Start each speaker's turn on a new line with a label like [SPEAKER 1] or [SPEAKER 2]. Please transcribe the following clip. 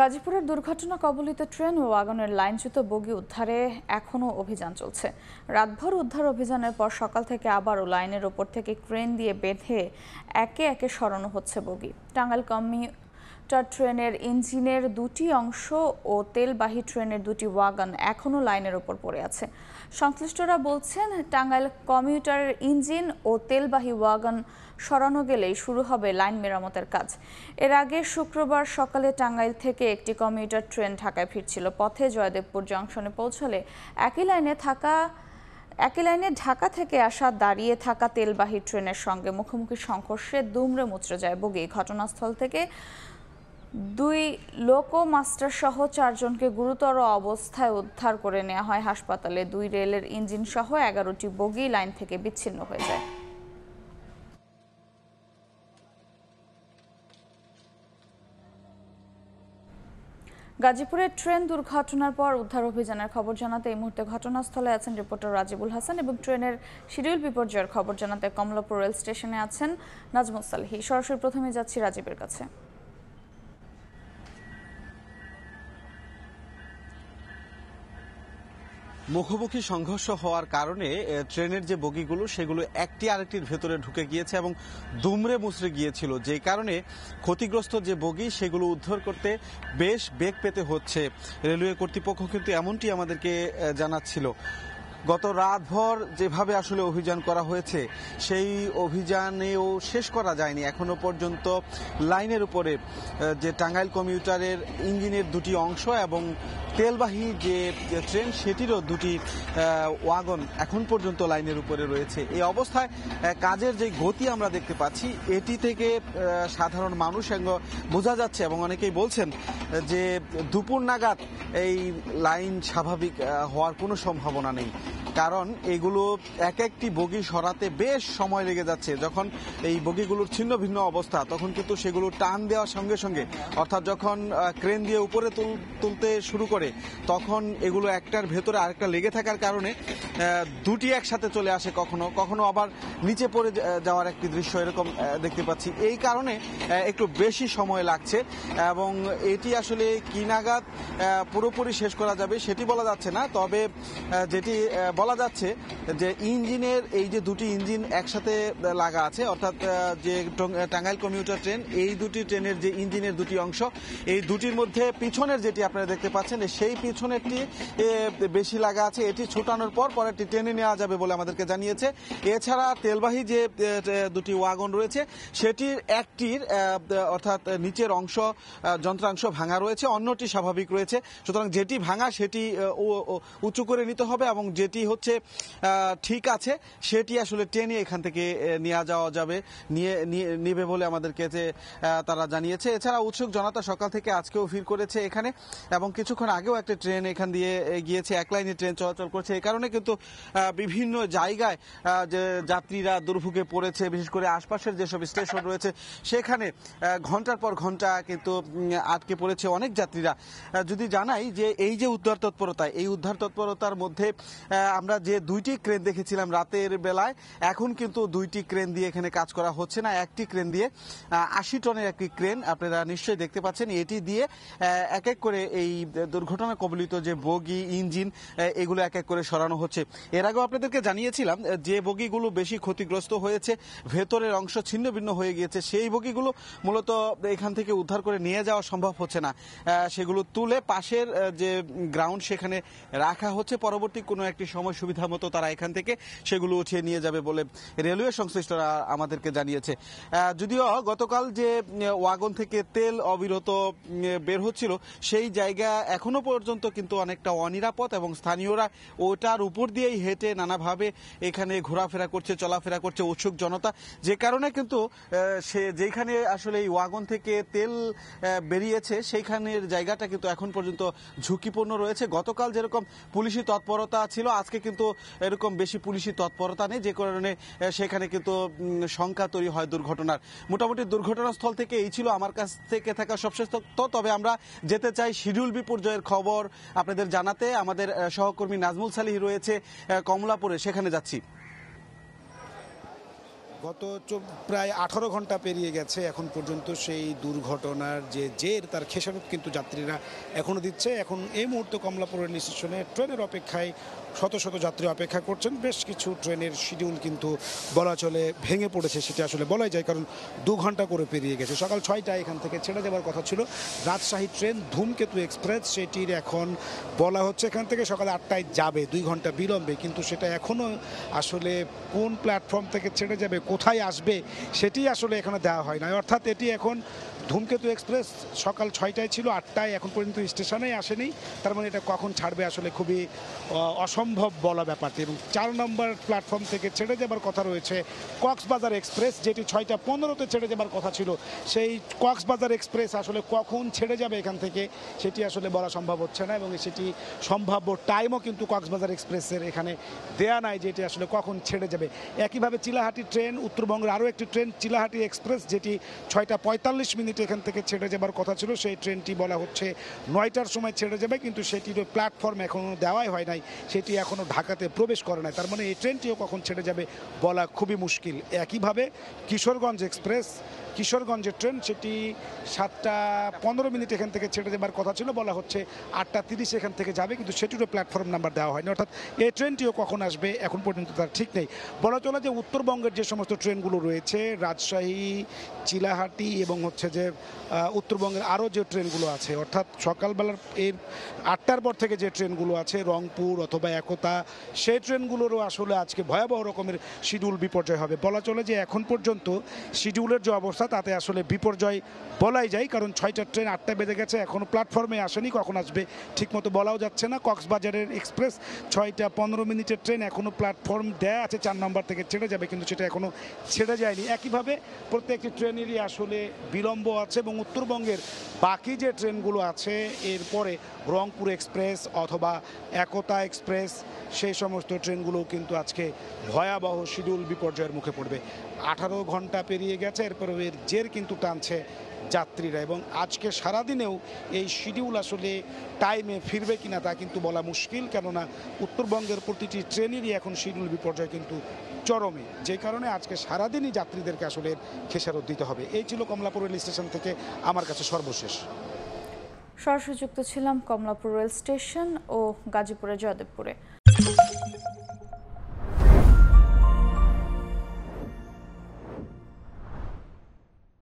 [SPEAKER 1] গাজীপুরের দুর্ঘটনা কবলিত ট্রেন ও ওয়াগনের লাইনচ্যুত বগি উদ্ধারে এখনও অভিযান চলছে রাতভর উদ্ধার অভিযানের পর সকাল থেকে আবারও লাইনের ওপর থেকে ক্রেন দিয়ে বেঁধে একে একে সরানো হচ্ছে বগি টাঙ্গাইল কমিউটার ট্রেনের ইঞ্জিনের দুটি অংশ ও তেলবাহী ট্রেনের দুটি ওয়াগন এখনও লাইনের ওপর পড়ে আছে সংশ্লিষ্টরা বলছেন টাঙ্গাইল কমিউটারের ইঞ্জিন ও তেলবাহী ওয়াগন সরানো গেলেই শুরু হবে লাইন মেরামতের কাজ এর আগে শুক্রবার সকালে টাঙ্গাইল থেকে একটি কমিউটার ট্রেন ঢাকায় ফিরছিল পথে জয়দেবপুর জংশনে পৌঁছলে একই লাইনে থাকা একই লাইনে ঢাকা থেকে আসা দাঁড়িয়ে থাকা তেলবাহী ট্রেনের সঙ্গে মুখোমুখি সংঘর্ষে দুমড়ে মুচড়ে যায় বগি ঘটনাস্থল থেকে দুই লোকো মাস্টার সহ চারজনকে গুরুতর অবস্থায় উদ্ধার করে নেওয়া হয় হাসপাতালে দুই রেলের ইঞ্জিন সহ এগারোটি বগি লাইন থেকে বিচ্ছিন্ন হয়ে যায় গাজীপুরের ট্রেন দুর্ঘটনার পর উদ্ধার অভিযানের খবর জানাতে এই মুহূর্তে ঘটনাস্থলে আছেন রিপোর্টার রাজিবুল হাসান এবং ট্রেনের শিডিউল বিপর্যয়ের খবর জানাতে কমলাপুর রেল স্টেশনে আছেন নাজমুল সালহি সরাসরি প্রথমে যাচ্ছি রাজীবের কাছে
[SPEAKER 2] মুখোমুখি সংঘর্ষ হওয়ার কারণে ট্রেনের যে বগিগুলো সেগুলো একটি আরেকটির ভেতরে ঢুকে গিয়েছে এবং দুমড়ে মুচড়ে গিয়েছিল যে কারণে ক্ষতিগ্রস্ত যে বগি সেগুলো উদ্ধার করতে বেশ বেগ পেতে হচ্ছে রেলওয়ে কর্তৃপক্ষ কিন্তু এমনটি আমাদেরকে জানাচ্ছিল গত রাতভর যেভাবে আসলে অভিযান করা হয়েছে সেই অভিযানেও শেষ করা যায়নি এখনো পর্যন্ত লাইনের উপরে যে টাঙ্গাইল কমিউটারের ইঞ্জিনের দুটি অংশ এবং তেলবাহী যে ট্রেন সেটিরও দুটি ওয়াগন এখন পর্যন্ত লাইনের উপরে রয়েছে এই অবস্থায় কাজের যে গতি আমরা দেখতে পাচ্ছি এটি থেকে সাধারণ মানুষ বোঝা যাচ্ছে এবং অনেকেই বলছেন যে দুপুর নাগাদ এই লাইন স্বাভাবিক হওয়ার কোনো সম্ভাবনা নেই কারণ এগুলো এক একটি বগি সরাতে বেশ সময় লেগে যাচ্ছে যখন এই বগিগুলোর ছিন্ন ভিন্ন অবস্থা তখন কিন্তু সেগুলো টান দেওয়ার সঙ্গে সঙ্গে অর্থাৎ যখন ক্রেন দিয়ে উপরে তুলতে শুরু করে তখন এগুলো একটার ভেতরে আরেকটা লেগে থাকার কারণে দুটি একসাথে চলে আসে কখনো কখনো আবার নিচে পড়ে যাওয়ার একটি দৃশ্য এরকম দেখতে পাচ্ছি এই কারণে একটু বেশি সময় লাগছে এবং এটি আসলে কিনাগাদ পুরোপুরি শেষ করা যাবে সেটি বলা যাচ্ছে না তবে যেটি বলা বলা যাচ্ছে যে ইঞ্জিনের এই যে দুটি ইঞ্জিন একসাথে লাগা আছে অর্থাৎ যে টাঙ্গাইল কমিউটার ট্রেন এই দুটি ট্রেনের যে ইঞ্জিনের দুটি অংশ এই দুটির মধ্যে পিছনের যেটি আপনারা দেখতে পাচ্ছেন সেই পিছনেরটি বেশি লাগা আছে এটি ছুটানোর পর পরেরটি টেনে নেওয়া যাবে বলে আমাদেরকে জানিয়েছে এছাড়া তেলবাহী যে দুটি ওয়াগন রয়েছে সেটির একটির অর্থাৎ নিচের অংশ যন্ত্রাংশ ভাঙা রয়েছে অন্যটি স্বাভাবিক রয়েছে সুতরাং যেটি ভাঙা সেটি উঁচু করে নিতে হবে এবং যেটি হচ্ছে ঠিক আছে সেটি আসলে টেনে এখান থেকে নিয়ে যাওয়া যাবে নিয়ে নেবে বলে আমাদেরকে যে তারা জানিয়েছে এছাড়া উৎসুক জনতা সকাল থেকে আজকেও ভিড় করেছে এখানে এবং কিছুক্ষণ আগেও একটা ট্রেন এখান দিয়ে গিয়েছে এক লাইনে ট্রেন চলাচল করছে এই কারণে কিন্তু বিভিন্ন জায়গায় যে যাত্রীরা দুর্ভোগে পড়েছে বিশেষ করে আশপাশের যেসব স্টেশন রয়েছে সেখানে ঘন্টার পর ঘন্টা কিন্তু আটকে পড়েছে অনেক যাত্রীরা যদি জানাই যে এই যে উদ্ধার তৎপরতা এই উদ্ধার তৎপরতার মধ্যে আমরা যে দুইটি ক্রেন দেখেছিলাম রাতের বেলায় এখন কিন্তু দুইটি ক্রেন দিয়ে এখানে কাজ করা হচ্ছে না একটি ক্রেন দিয়ে আশি টনের একটি ক্রেন আপনারা নিশ্চয়ই দেখতে পাচ্ছেন এটি দিয়ে এক এক করে এই দুর্ঘটনা কবলিত যে বগি ইঞ্জিন এগুলো এক এক করে সরানো হচ্ছে এর আগেও আপনাদেরকে জানিয়েছিলাম যে বগিগুলো বেশি ক্ষতিগ্রস্ত হয়েছে ভেতরের অংশ ছিন্ন ভিন্ন হয়ে গিয়েছে সেই বগিগুলো মূলত এখান থেকে উদ্ধার করে নিয়ে যাওয়া সম্ভব হচ্ছে না সেগুলো তুলে পাশের যে গ্রাউন্ড সেখানে রাখা হচ্ছে পরবর্তী কোনো একটি সময় সময় সুবিধা মতো তারা এখান থেকে সেগুলো উঠিয়ে নিয়ে যাবে বলে রেলওয়ে সংশ্লিষ্টরা আমাদেরকে জানিয়েছে যদিও গতকাল যে ওয়াগন থেকে তেল অবিরত বের হচ্ছিল সেই জায়গা এখনো পর্যন্ত কিন্তু অনেকটা অনিরাপদ এবং স্থানীয়রা ওটার উপর দিয়েই হেঁটে নানাভাবে এখানে ঘোরাফেরা করছে চলাফেরা করছে উৎসুক জনতা যে কারণে কিন্তু সে যেখানে আসলে এই ওয়াগন থেকে তেল বেরিয়েছে সেইখানের জায়গাটা কিন্তু এখন পর্যন্ত ঝুঁকিপূর্ণ রয়েছে গতকাল যেরকম পুলিশি তৎপরতা ছিল আজকে আজকে কিন্তু এরকম বেশি পুলিশি তৎপরতা নেই যে কারণে সেখানে কিন্তু সংখ্যা তৈরি হয় দুর্ঘটনার মোটামুটি দুর্ঘটনাস্থল থেকে এই ছিল আমার কাছ থেকে থাকা সবশেষ তথ্য তবে আমরা যেতে চাই শিডিউল বিপর্যয়ের খবর আপনাদের জানাতে আমাদের সহকর্মী নাজমুল সালিহ রয়েছে কমলাপুরে সেখানে যাচ্ছি
[SPEAKER 3] গত প্রায় আঠারো ঘন্টা পেরিয়ে গেছে এখন পর্যন্ত সেই দুর্ঘটনার যে জের তার খেসারত কিন্তু যাত্রীরা এখনও দিচ্ছে এখন এই মুহূর্তে কমলাপুর রেল স্টেশনে ট্রেনের অপেক্ষায় শত শত যাত্রী অপেক্ষা করছেন বেশ কিছু ট্রেনের শিডিউল কিন্তু বলা চলে ভেঙে পড়েছে সেটা আসলে বলাই যায় কারণ দু ঘন্টা করে পেরিয়ে গেছে সকাল ছয়টায় এখান থেকে ছেড়ে যাওয়ার কথা ছিল রাজশাহী ট্রেন ধূমকেতু এক্সপ্রেস সেটির এখন বলা হচ্ছে এখান থেকে সকাল আটটায় যাবে দুই ঘন্টা বিলম্বে কিন্তু সেটা এখনও আসলে কোন প্ল্যাটফর্ম থেকে ছেড়ে যাবে কোন কোথায় আসবে সেটি আসলে এখানে দেওয়া হয় না অর্থাৎ এটি এখন ধূমকেতু এক্সপ্রেস সকাল ছয়টায় ছিল আটটায় এখন পর্যন্ত স্টেশনে আসেনি তার মানে এটা কখন ছাড়বে আসলে খুবই অসম্ভব বলা ব্যাপারটি এবং চার নম্বর প্ল্যাটফর্ম থেকে ছেড়ে যাবার কথা রয়েছে কক্সবাজার এক্সপ্রেস যেটি ছয়টা পনেরোতে ছেড়ে যাবার কথা ছিল সেই কক্সবাজার এক্সপ্রেস আসলে কখন ছেড়ে যাবে এখান থেকে সেটি আসলে বলা সম্ভব হচ্ছে না এবং সেটি সম্ভাব্য টাইমও কিন্তু কক্সবাজার এক্সপ্রেসের এখানে দেয়া নাই যে এটি আসলে কখন ছেড়ে যাবে একইভাবে চিলাহাটি ট্রেন উত্তরবঙ্গের আরও একটি ট্রেন চিলাহাটি এক্সপ্রেস যেটি ছয়টা পঁয়তাল্লিশ মিনিট ট্রেনটি এখান থেকে ছেড়ে যাবার কথা ছিল সেই ট্রেনটি বলা হচ্ছে নয়টার সময় ছেড়ে যাবে কিন্তু সেটির প্ল্যাটফর্ম এখনও দেওয়াই হয় নাই সেটি এখনও ঢাকাতে প্রবেশ করে নাই তার মানে এই ট্রেনটিও কখন ছেড়ে যাবে বলা খুবই মুশকিল একইভাবে কিশোরগঞ্জ এক্সপ্রেস কিশোরগঞ্জের ট্রেন সেটি সাতটা পনেরো মিনিট এখান থেকে ছেড়ে যাবার কথা ছিল বলা হচ্ছে আটটা তিরিশ এখান থেকে যাবে কিন্তু সেটিরও প্ল্যাটফর্ম নাম্বার দেওয়া হয়নি অর্থাৎ এই ট্রেনটিও কখন আসবে এখন পর্যন্ত তার ঠিক নেই বলা চলে যে উত্তরবঙ্গের যে সমস্ত ট্রেনগুলো রয়েছে রাজশাহী চিলাহাটি এবং হচ্ছে যে উত্তরবঙ্গের আরও যে ট্রেনগুলো আছে অর্থাৎ সকালবেলার এর আটটার পর থেকে যে ট্রেনগুলো আছে রংপুর অথবা একতা সেই ট্রেনগুলোরও আসলে আজকে ভয়াবহ রকমের শিডিউল বিপর্যয় হবে বলা চলে যে এখন পর্যন্ত শিডিউলের যে অবস্থা তাতে আসলে বিপর্যয় বলাই যায় কারণ ছয়টা ট্রেন আটটা বেজে গেছে এখনও প্ল্যাটফর্মে আসেনি কখন আসবে ঠিকমতো বলাও যাচ্ছে না কক্সবাজারের এক্সপ্রেস ছয়টা পনেরো মিনিটের ট্রেন এখনও প্ল্যাটফর্ম দেয়া আছে চার নম্বর থেকে ছেড়ে যাবে কিন্তু সেটা এখনও ছেড়ে যায়নি একইভাবে প্রত্যেকটি ট্রেনেরই আসলে বিলম্ব আছে এবং উত্তরবঙ্গের বাকি যে ট্রেনগুলো আছে এরপরে রংপুর এক্সপ্রেস অথবা একতা এক্সপ্রেস সেই সমস্ত ট্রেনগুলো কিন্তু আজকে ভয়াবহ শিডিউল বিপর্যয়ের মুখে পড়বে আঠারো ঘন্টা পেরিয়ে গেছে এরপরে এর জের কিন্তু টানছে যাত্রীরা এবং আজকে সারাদিনেও এই শিডিউল আসলে টাইমে ফিরবে কিনা তা কিন্তু বলা মুশকিল কেননা উত্তরবঙ্গের প্রতিটি ট্রেনেরই এখন শিডিউল বিপর্যয় কিন্তু চরমে যে কারণে আজকে সারাদিনই যাত্রীদেরকে আসলে খেসারত দিতে হবে এই ছিল কমলাপুর রেল স্টেশন থেকে আমার কাছে সর্বশেষ
[SPEAKER 1] সরাসরি যুক্ত ছিলাম কমলাপুর রেল স্টেশন ও গাজীপুরের জয়দেবপুরে